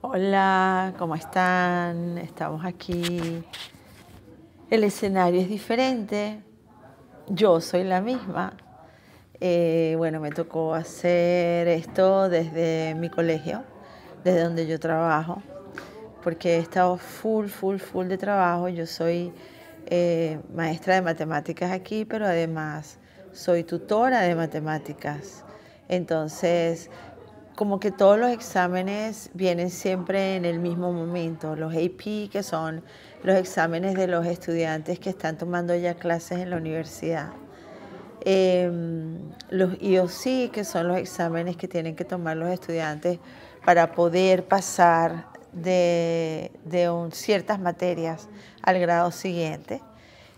Hola, ¿cómo están? Estamos aquí. El escenario es diferente. Yo soy la misma. Eh, bueno, me tocó hacer esto desde mi colegio, desde donde yo trabajo, porque he estado full, full, full de trabajo. Yo soy eh, maestra de matemáticas aquí, pero además soy tutora de matemáticas. Entonces, como que todos los exámenes vienen siempre en el mismo momento. Los AP, que son los exámenes de los estudiantes que están tomando ya clases en la universidad. Em, los IOC, e que son los exámenes que tienen que tomar los estudiantes para poder pasar de, ciertas materias al grado siguiente.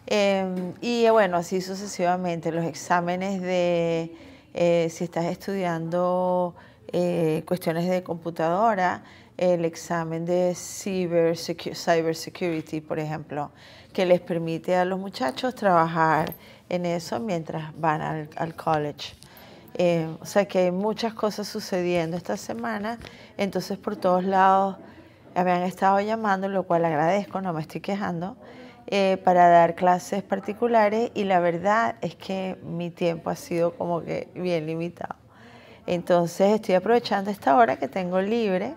Em, y bueno, así sucesivamente, los exámenes de eh, si estás estudiando eh, cuestiones de computadora, el examen de cyber, cybersecurity, por ejemplo, que les permite a los muchachos trabajar en eso mientras van al, college. Eh, o sea que hay muchas cosas sucediendo esta semana, entonces por todos lados me han estado llamando, lo cual agradezco, no me estoy quejando, eh, para dar clases particulares y la verdad es que mi tiempo ha sido como que bien limitado. Entonces estoy aprovechando esta hora que tengo libre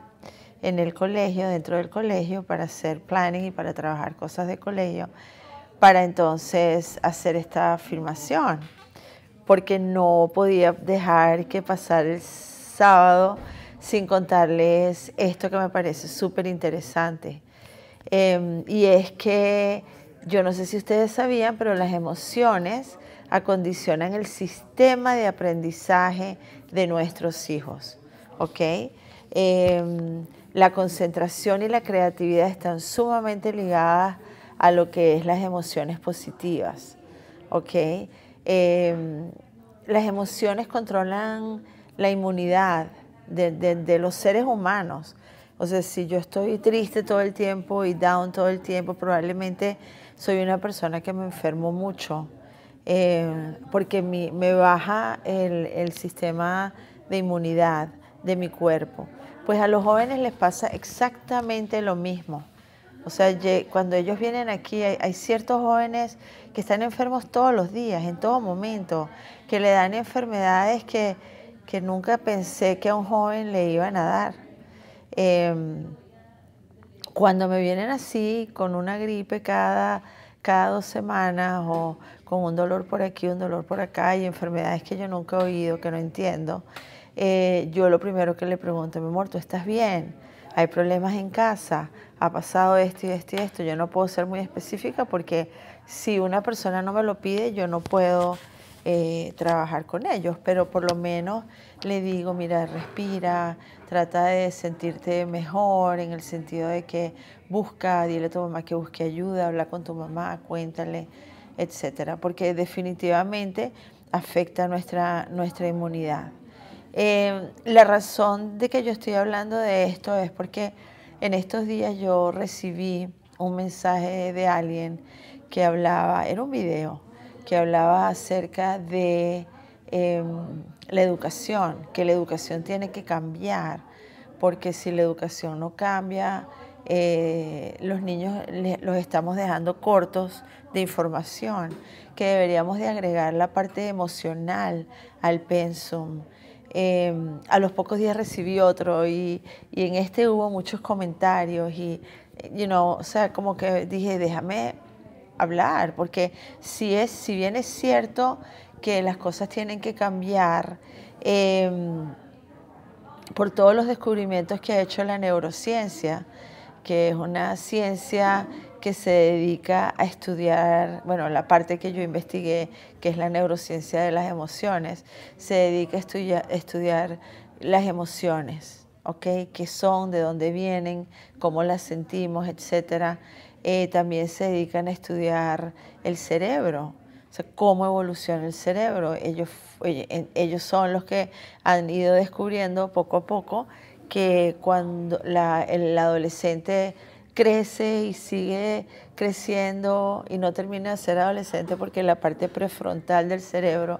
en el colegio, dentro del colegio, para hacer planning y para trabajar cosas de colegio, para entonces hacer esta filmación, porque no podía dejar que pasar el sábado sin contarles esto que me parece súper interesante. Em, y es que yo no sé si ustedes sabían, pero las emociones acondicionan el sistema de aprendizaje de nuestros hijos. ¿ok? Em, la concentración y la creatividad están sumamente ligadas a lo que es las emociones positivas. ¿ok? Em, las emociones controlan la inmunidad de los seres humanos. O sea, si yo estoy triste todo el tiempo y down todo el tiempo, probablemente soy una persona que me enfermo mucho eh, porque me baja el, sistema de inmunidad de mi cuerpo. Pues a los jóvenes les pasa exactamente lo mismo. O sea, cuando ellos vienen aquí, hay, ciertos jóvenes que están enfermos todos los días, en todo momento, que le dan enfermedades que, que nunca pensé que a un joven le iban a dar. Em, cuando me vienen así, con una gripe cada, cada dos semanas o con un dolor por aquí, un dolor por acá y enfermedades que yo nunca he oído, que no entiendo, eh, yo lo primero que le pregunto, mi amor, ¿tú estás bien? ¿Hay problemas en casa? ¿Ha pasado esto y esto y esto? Yo no puedo ser muy específica porque si una persona no me lo pide, yo no puedo eh, trabajar con ellos, pero por lo menos le digo, mira, respira, trata de sentirte mejor en el sentido de que busca, dile a tu mamá que busque ayuda, habla con tu mamá, cuéntale etcétera, porque definitivamente afecta nuestra, nuestra inmunidad. Em, la razón de que yo estoy hablando de esto es porque en estos días yo recibí un mensaje de alguien que hablaba, era un video, que hablaba acerca de em, la educación, que la educación tiene que cambiar, porque si la educación no cambia, eh, los niños los estamos dejando cortos de información, que deberíamos de agregar la parte emocional al pensum. Em, a los pocos días recibí otro y, y, en este hubo muchos comentarios y, you o sea, como que dije, déjame hablar, porque si, es, si bien es cierto que las cosas tienen que cambiar, em, por todos los descubrimientos que ha hecho la neurociencia, que es una ciencia que se dedica a estudiar, bueno, la parte que yo investigué, que es la neurociencia de las emociones, se dedica a estudiar, las emociones, ¿ok? ¿Qué son? ¿De dónde vienen? ¿Cómo las sentimos? Etcétera. Eh, también se dedican a estudiar el cerebro, o sea, cómo evoluciona el cerebro. Ellos, ellos son los que han ido descubriendo poco a poco que cuando la, el adolescente crece y sigue creciendo y no termina de ser adolescente porque la parte prefrontal del cerebro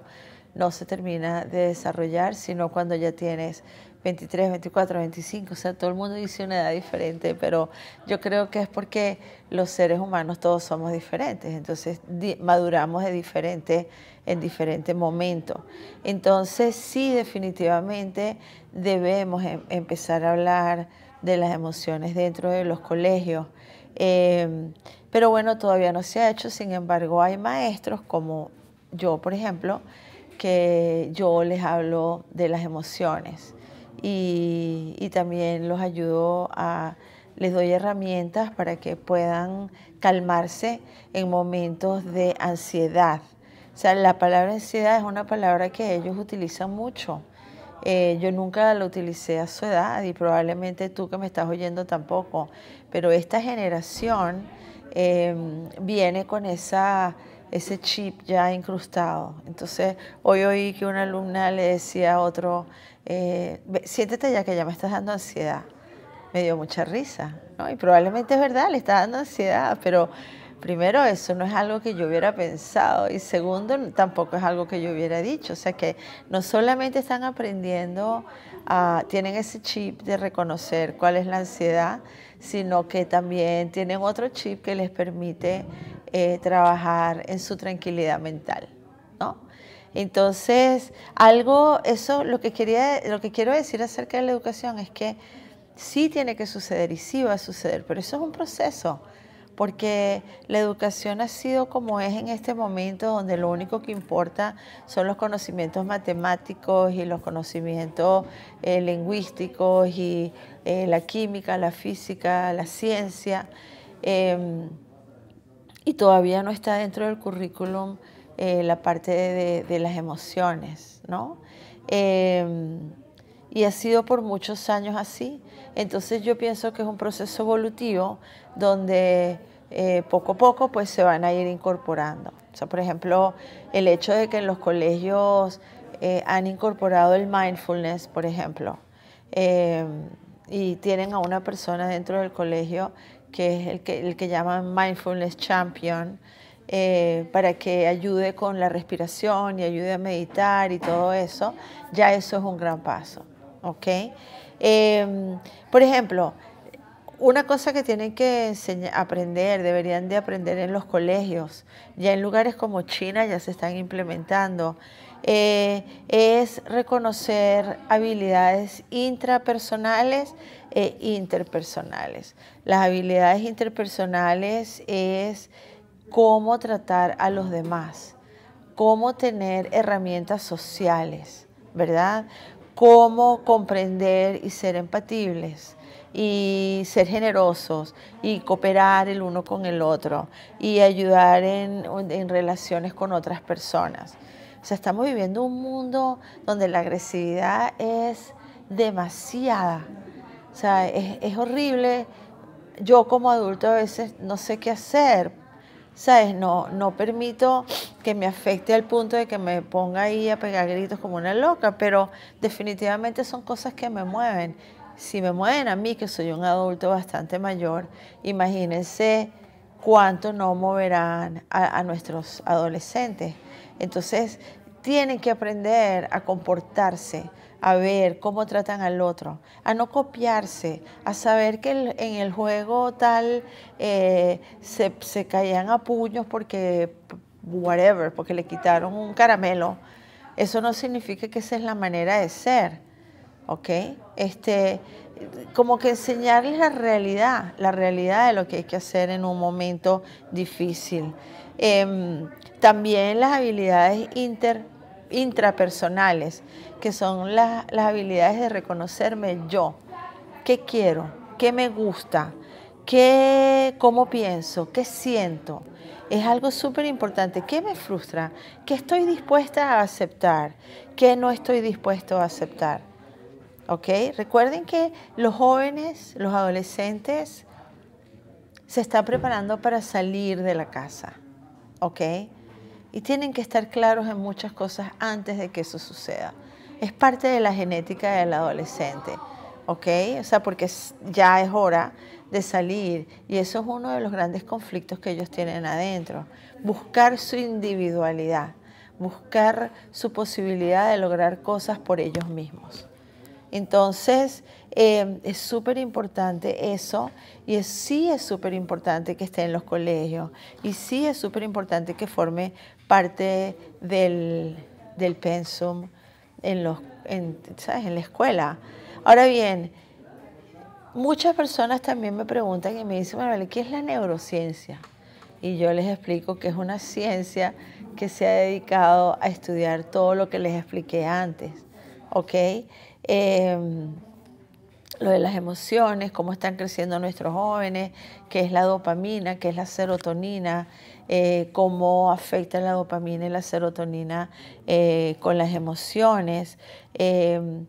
no se termina de desarrollar, sino cuando ya tienes 23, 24, 25, o sea, todo el mundo dice una edad diferente, pero yo creo que es porque los seres humanos todos somos diferentes, entonces maduramos de diferente, en diferentes momentos. Entonces sí, definitivamente debemos em, empezar a hablar de las emociones dentro de los colegios. Em, pero bueno, todavía no se ha hecho, sin embargo hay maestros como yo, por ejemplo, que yo les hablo de las emociones y, también los ayudo a, les doy herramientas para que puedan calmarse en momentos de ansiedad. O sea, la palabra ansiedad es una palabra que ellos utilizan mucho. Eh, yo nunca la utilicé a su edad y probablemente tú que me estás oyendo tampoco, pero esta generación eh, viene con esa ese chip ya incrustado. Entonces, hoy oí que una alumna le decía a otro, eh, siéntete ya que ya me estás dando ansiedad. Me dio mucha risa, Y probablemente es verdad, le está dando ansiedad, pero primero, eso no es algo que yo hubiera pensado y segundo, tampoco es algo que yo hubiera dicho. O sea que no solamente están aprendiendo, a tienen ese chip de reconocer cuál es la ansiedad, sino que también tienen otro chip que les permite eh, trabajar en su tranquilidad mental, ¿no? Entonces, algo, eso, lo que, quería, lo que quiero decir acerca de la educación es que sí tiene que suceder y sí va a suceder, pero eso es un proceso, porque la educación ha sido como es en este momento, donde lo único que importa son los conocimientos matemáticos y los conocimientos eh, lingüísticos y eh, la química, la física, la ciencia. Em, y todavía no está dentro del currículum eh, la parte de, las emociones, ¿no? Em, y ha sido por muchos años así. Entonces yo pienso que es un proceso evolutivo donde eh, poco a poco pues se van a ir incorporando. O por ejemplo, el hecho de que en los colegios eh, han incorporado el mindfulness, por ejemplo, em, y tienen a una persona dentro del colegio que es el que, el que llaman Mindfulness Champion, eh, para que ayude con la respiración y ayude a meditar y todo eso, ya eso es un gran paso. ¿okay? Em, por ejemplo, una cosa que tienen que aprender, deberían de aprender en los colegios, ya en lugares como China ya se están implementando, eh, es reconocer habilidades intrapersonales e interpersonales. Las habilidades interpersonales es cómo tratar a los demás, cómo tener herramientas sociales, ¿verdad? Cómo comprender y ser empatibles y ser generosos y cooperar el uno con el otro y ayudar en relaciones con otras personas. O sea, estamos viviendo un mundo donde la agresividad es demasiada. O sea, es, horrible. Yo como adulto a veces no sé qué hacer. ¿Sabes? No, no permito que me afecte al punto de que me ponga ahí a pegar gritos como una loca, pero definitivamente son cosas que me mueven. Si me mueven a mí, que soy un adulto bastante mayor, imagínense cuánto no moverán a, a, nuestros adolescentes. Entonces, tienen que aprender a comportarse, a ver cómo tratan al otro, a no copiarse, a saber que en el juego tal eh, se, se caían a puños porque, whatever, porque le quitaron un caramelo. Eso no significa que esa es la manera de ser, ¿ok? Este, como que enseñarles la realidad, la realidad de lo que hay que hacer en un momento difícil. Em, también las habilidades inter intrapersonales, que son las habilidades de reconocerme yo, qué quiero, qué me gusta, qué, cómo pienso, qué siento. Es algo súper importante. ¿Qué me frustra? ¿Qué estoy dispuesta a aceptar? ¿Qué no estoy dispuesto a aceptar? ¿Ok? Recuerden que los jóvenes, los adolescentes, se están preparando para salir de la casa. ¿Ok? y tienen que estar claros en muchas cosas antes de que eso suceda. Es parte de la genética del adolescente, ¿ok? O sea, porque ya es hora de salir y eso es uno de los grandes conflictos que ellos tienen adentro, buscar su individualidad, buscar su posibilidad de lograr cosas por ellos mismos. Entonces, em, es súper importante eso y sí es súper importante que esté en los colegios y sí es súper importante que forme parte del, pensum en, los, en, la escuela. Ahora bien, muchas personas también me preguntan y me dicen, bueno, ¿qué es la neurociencia? Y yo les explico que es una ciencia que se ha dedicado a estudiar todo lo que les expliqué antes, ¿ok? Em, lo de las emociones, cómo están creciendo nuestros jóvenes, qué es la dopamina, qué es la serotonina, eh, cómo afecta la dopamina y la serotonina eh, con las emociones. Em,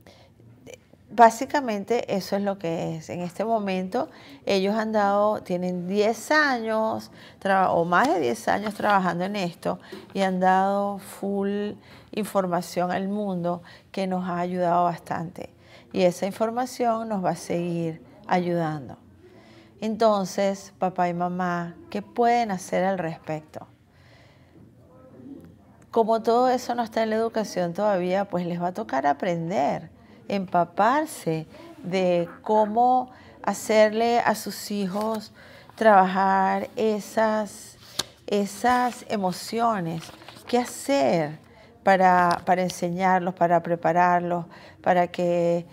básicamente eso es lo que es. En este momento ellos han dado, tienen 10 años o más de 10 años trabajando en esto y han dado full información al mundo que nos ha ayudado bastante. Y esa información nos va a seguir ayudando. Entonces, papá y mamá, ¿qué pueden hacer al respecto? Como todo eso no está en la educación todavía, pues les va a tocar aprender empaparse de cómo hacerle a sus hijos trabajar esas, emociones, qué hacer para, enseñarlos, para prepararlos, para que,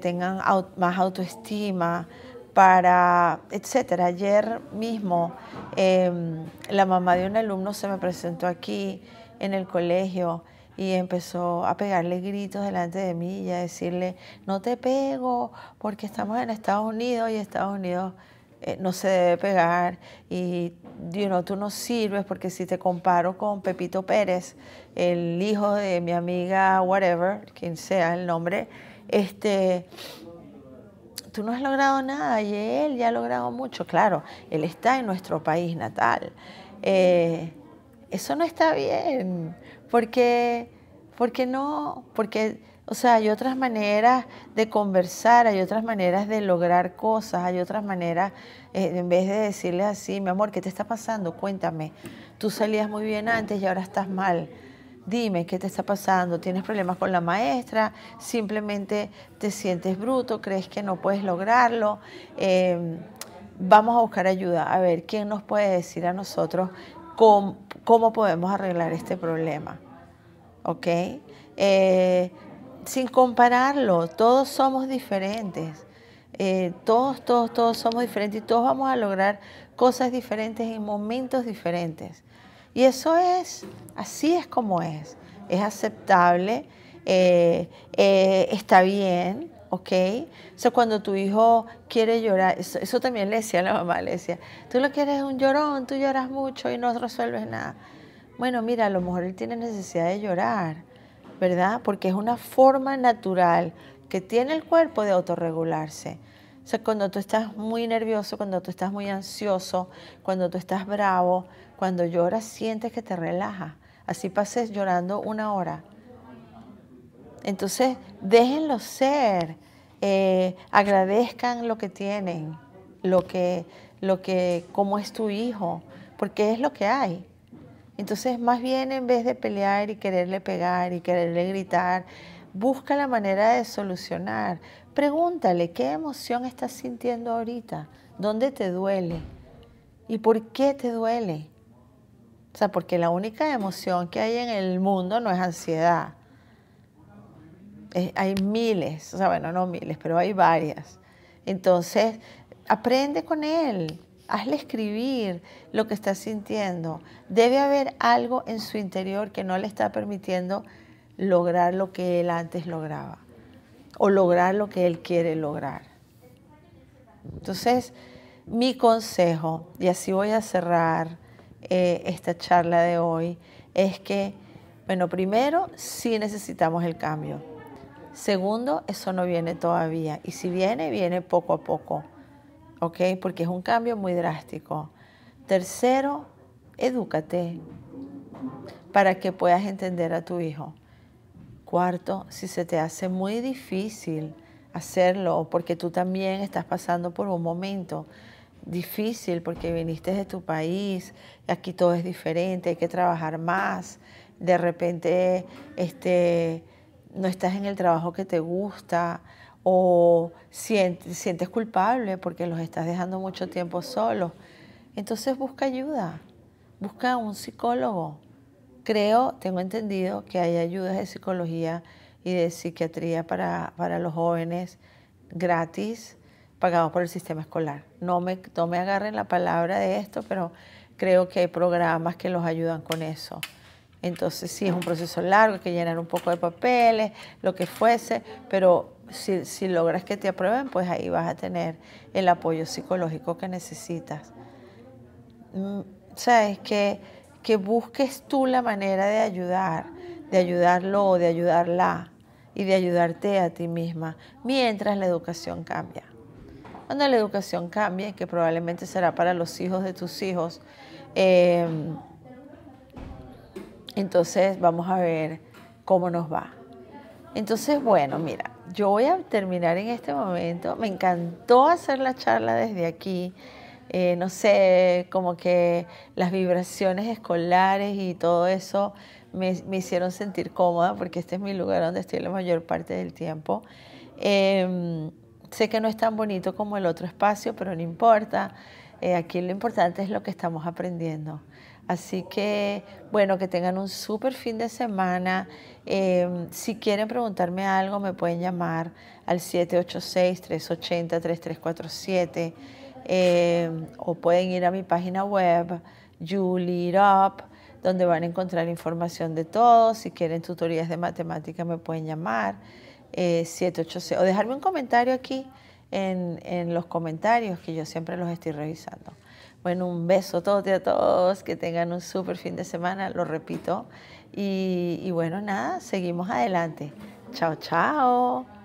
tengan más autoestima, para, etcétera. Ayer mismo em, la mamá de un alumno se me presentó aquí en el colegio y empezó a pegarle gritos delante de mí y a decirle, no te pego porque estamos en Estados Unidos y Estados Unidos eh, no se debe pegar y tú no sirves porque si te comparo con Pepito Pérez, el hijo de mi amiga, whatever, quien sea el nombre, este, tú no has logrado nada y él ya ha logrado mucho. Claro, él está en nuestro país natal. Eh, eso no está bien. Porque, porque no, porque, o sea, hay otras maneras de conversar, hay otras maneras de lograr cosas, hay otras maneras, eh, en vez de decirle así, mi amor, ¿qué te está pasando? Cuéntame, tú salías muy bien antes y ahora estás mal. Dime, ¿qué te está pasando? ¿Tienes problemas con la maestra? ¿Simplemente te sientes bruto? ¿Crees que no puedes lograrlo? Em, vamos a buscar ayuda. A ver, ¿quién nos puede decir a nosotros cómo, podemos arreglar este problema. ¿Ok? Eh, sin compararlo, todos somos diferentes. Eh, todos, todos, todos somos diferentes y todos vamos a lograr cosas diferentes en momentos diferentes. Y eso es, así es como es. Es aceptable, eh, está bien, ¿ok? O sea, cuando tu hijo quiere llorar, eso, también le decía la mamá, le decía, tú lo que eres un llorón, tú lloras mucho y no resuelves nada. Bueno, mira, a lo mejor él tiene necesidad de llorar, ¿verdad? Porque es una forma natural que tiene el cuerpo de autorregularse. O sea, cuando tú estás muy nervioso, cuando tú estás muy ansioso, cuando tú estás bravo, cuando lloras, sientes que te relajas. Así pases llorando una hora entonces, déjenlo ser, eh, agradezcan lo que tienen, lo que, lo cómo es tu hijo, porque es lo que hay. Entonces, más bien en vez de pelear y quererle pegar y quererle gritar, busca la manera de solucionar. Pregúntale qué emoción estás sintiendo ahorita, dónde te duele y por qué te duele. O sea, porque la única emoción que hay en el mundo no es ansiedad hay miles, o sea, bueno, no miles, pero hay varias. Entonces, aprende con él, hazle escribir lo que está sintiendo. Debe haber algo en su interior que no le está permitiendo lograr lo que él antes lograba o lograr lo que él quiere lograr. Entonces, mi consejo, y así voy a cerrar eh, esta charla de hoy, es que, bueno, primero sí necesitamos el cambio Segundo, eso no viene todavía. Y si viene, viene poco a poco. ¿Ok? Porque es un cambio muy drástico. Tercero, edúcate para que puedas entender a tu hijo. Cuarto, si se te hace muy difícil hacerlo, porque tú también estás pasando por un momento difícil, porque viniste de tu país, aquí todo es diferente, hay que trabajar más, de repente, este no estás en el trabajo que te gusta o sientes, culpable porque los estás dejando mucho tiempo solos. Entonces busca ayuda, busca un psicólogo. Creo, tengo entendido que hay ayudas de psicología y de psiquiatría para, para los jóvenes gratis, pagados por el sistema escolar. No me, no me agarren la palabra de esto, pero creo que hay programas que los ayudan con eso. Entonces sí, es un proceso largo, hay que llenar un poco de papeles, lo que fuese, pero si, logras que te aprueben, pues ahí vas a tener el apoyo psicológico que necesitas. Mm, Sabes, que, que busques tú la manera de ayudar, de ayudarlo de ayudarla y de ayudarte a ti misma mientras la educación cambia. Cuando la educación cambie, que probablemente será para los hijos de tus hijos, eh, entonces vamos a ver cómo nos va. Entonces, bueno, mira, yo voy a terminar en este momento. Me encantó hacer la charla desde aquí. Eh, no sé, como que las vibraciones escolares y todo eso me, hicieron sentir cómoda porque este es mi lugar donde estoy la mayor parte del tiempo. Em, sé que no es tan bonito como el otro espacio, pero no importa. Eh, aquí lo importante es lo que estamos aprendiendo. Así que, bueno, que tengan un súper fin de semana. Em, si quieren preguntarme algo, me pueden llamar al 786-380-3347 em, o pueden ir a mi página web, Julie donde van a encontrar información de todo. Si quieren tutorías de matemática, me pueden llamar 786 eh, o dejarme un comentario aquí en los comentarios, que yo siempre los estoy revisando un beso a todos y a todos, que tengan un súper fin de semana, lo repito. y bueno, nada, seguimos adelante. Chao, chao.